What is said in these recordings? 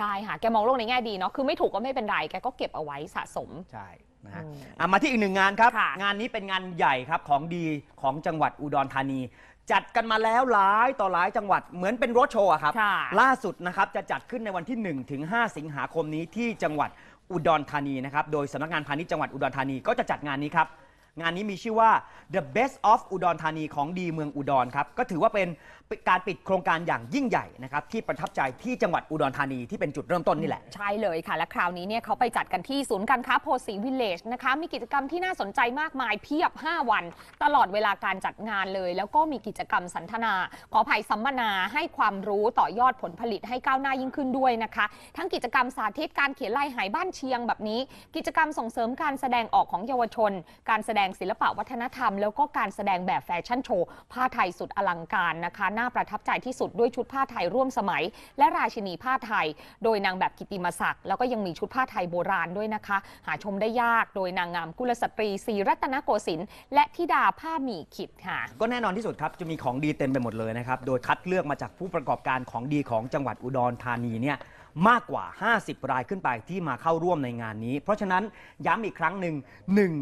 ใช่ค่ะ แกมองโลกในแง่ดีเนาะ คือไม่ถูกก็ไม่เป็นไร แกก็เก็บเอาไว้สะสม ใช่นะฮะมมาที่อีกหนึ่งงานครับ งานนี้เป็นงานใหญ่ครับ ของดีของจังหวัดอุดรธานี จัดกันมาแล้วหลายต่อหลายจังหวัด เหมือนเป็นรถโชว์ครับ ล่าสุดนะครับ จะจัดขึ้นในวันที่1ถึง5สิงหาคมนี้ที่จังหวัดอุดรธานีนะครับ โดยสำนักงานพาณิชย์จังหวัดอุดรธานีก็จะจัดงานนี้ครับงานนี้มีชื่อว่า The Best of อุดรธานีของดีเมืองอุดรครับก็ถือว่าเป็นการปิดโครงการอย่างยิ่งใหญ่นะครับที่ประทับใจที่จังหวัดอุดรธานีที่เป็นจุดเริ่มต้นนี่แหละ ใช่เลยค่ะ และคราวนี้เนี่ยเขาไปจัดกันที่ศูนย์การค้าโพสีวิลเลจนะคะมีกิจกรรมที่น่าสนใจมากมายเพียบ 5 วันตลอดเวลาการจัดงานเลย แล้วก็มีกิจกรรมสันทนาขอภัยสัมมนาให้ความรู้ต่อยอดผลผลิตให้ก้าวหน้ายิ่งขึ้นด้วยนะคะทั้งกิจกรรมสาธิตการเขียนลายหายบ้านเชียง แบบนี้ กิจกรรมส่งเสริมการแสดงออกของเยาวชน การแสดงงศิลปะวัฒนธรรม แล้วก็การแสดงแบบแฟชั่นโชว์ผ้าไทยสุดอลังการนะคะ น่าประทับใจที่สุดด้วยชุดผ้าไทยร่วมสมัย และราชินีผ้าไทย โดยนางแบบกิติมศักดิ์แล้วก็ยังมีชุดผ้าไทยโบราณด้วยนะคะ หาชมได้ยากโดยนางงามกุลสตรีศรีรัตนโกสินทร์และธิดาผ้าหมี่ขิดค่ะ ก็แน่นอนที่สุดครับจะมีของดีเต็มไปหมดเลยนะครับโดยคัดเลือกมาจากผู้ประกอบการของดีของจังหวัดอุดรธานีเนี่ยมากกว่า 50 รายขึ้นไปที่มาเข้าร่วมในงานนี้ เพราะฉะนั้นย้ำอีกครั้งหนึ่ง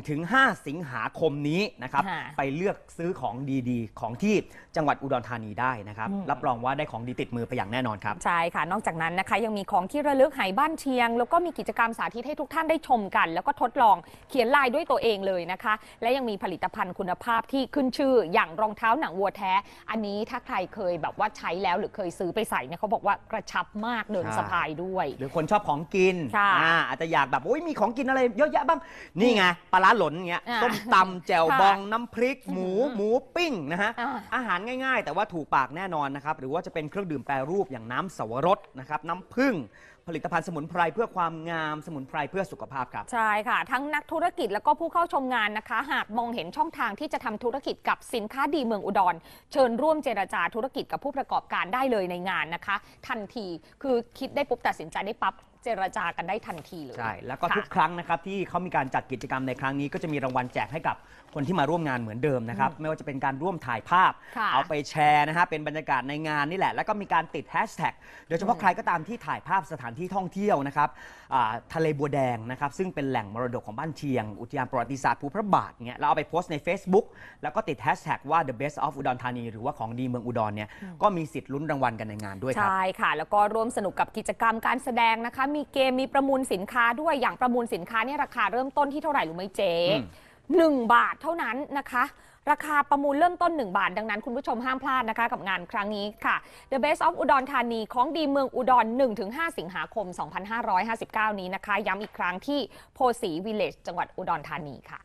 1-5 สิงหาคมนี้นะครับ ไปเลือกซื้อของดีๆ ของที่จังหวัดอุดรธานีได้นะครับ รับรองว่าได้ของดีติดมือไปอย่างแน่นอนครับ ใช่ค่ะ นอกจากนั้นนะคะยังมีของที่ระลึกหายบ้านเชียง แล้วก็มีกิจกรรมสาธิตให้ทุกท่านได้ชมกัน แล้วก็ทดลองเขียนลายด้วยตัวเองเลยนะคะและยังมีผลิตภัณฑ์คุณภาพที่ขึ้นชื่ออย่างรองเท้าหนังวัวแท้ อันนี้ถ้าใครเคยแบบว่าใช้แล้วหรือเคยซื้อไปใส่เนี่ยเขาบอกว่ากระชับมากเดินสะพายด้วย หรือคนชอบของกินอ่อาอาจจะอยากแบบโอ้ยมีของกินอะไรเยอะแยะบ้าง นี่ไง ปลา้าหล่นเงี้ยตา้มตำแจ่วบอง น้ำพริก หมูหมูปิ้งนะฮะอาอาหารง่าย ๆ แต่ว่าถูกปากแน่นอนนะครับ หรือว่าจะเป็นเครื่องดื่มแปรรูปอย่างน้ำสวรสนะครับน้ำผึ้งผลิตภัณฑ์สมุนไพรเพื่อความงามสมุนไพรเพื่อสุขภาพครับ ใช่ค่ะ ทั้งนักธุรกิจแล้วก็ผู้เข้าชมงานนะคะ หากมองเห็นช่องทางที่จะทำธุรกิจกับสินค้าดีเมืองอุดร เชิญร่วมเจรจาธุรกิจกับผู้ประกอบการได้เลยในงานนะคะ ทันทีคือคิดได้ปุ๊บตัดสินใจได้ปั๊บเจรจากันได้ทันทีเลยใช่แล้วก็ทุกครั้งนะครับที่เขามีการจัดกิจกรรมในครั้งนี้ก็จะมีรางวัลแจกให้กับคนที่มาร่วมงานเหมือนเดิมนะครับไม่ว่าจะเป็นการร่วมถ่ายภาพ เอาไปแชร์นะฮะเป็นบรรยากาศในงานนี่แหละ แล้วก็มีการติดแฮชแท็กโดยเฉพาะใครก็ตามที่ถ่ายภาพสถานที่ท่องเที่ยวนะครับทะเลบัวแดงนะครับซึ่งเป็นแหล่งมรดกของบ้านเชียงอุทยานประวัติศาสตร์ภูพระบาทเนี่ยเราเอาไปโพสต์ใน Facebook แล้วก็ติดแฮชแท็กว่า the best of อุดรธานีหรือว่าของดีเมืองอุดรเนี่ยก็มีสิทธิ์ลุ้นรางวัลกันในงานด้วยครับใช่ค่ะแล้วก็ร่วมสนุกกับกิจกรรมการแสดงนะคะมีเกมมีประมูลสินค้าด้วยอย่างประมูลสินค้าเนี่ยราคาเริ่มต้นที่เท่าไหร่หรือไม่เจ๊หนึ่งบาทเท่านั้นนะคะ ราคาประมูลเริ่มต้น 1 บาท ดังนั้นคุณผู้ชมห้ามพลาดนะคะกับงานครั้งนี้ค่ะ The Best of อุดรธานี ของดีเมืองอุดร1-5 สิงหาคม 2559 นี้นะคะ ย้ำอีกครั้งที่โพสีวิลเลจจังหวัดอุดรธานีค่ะ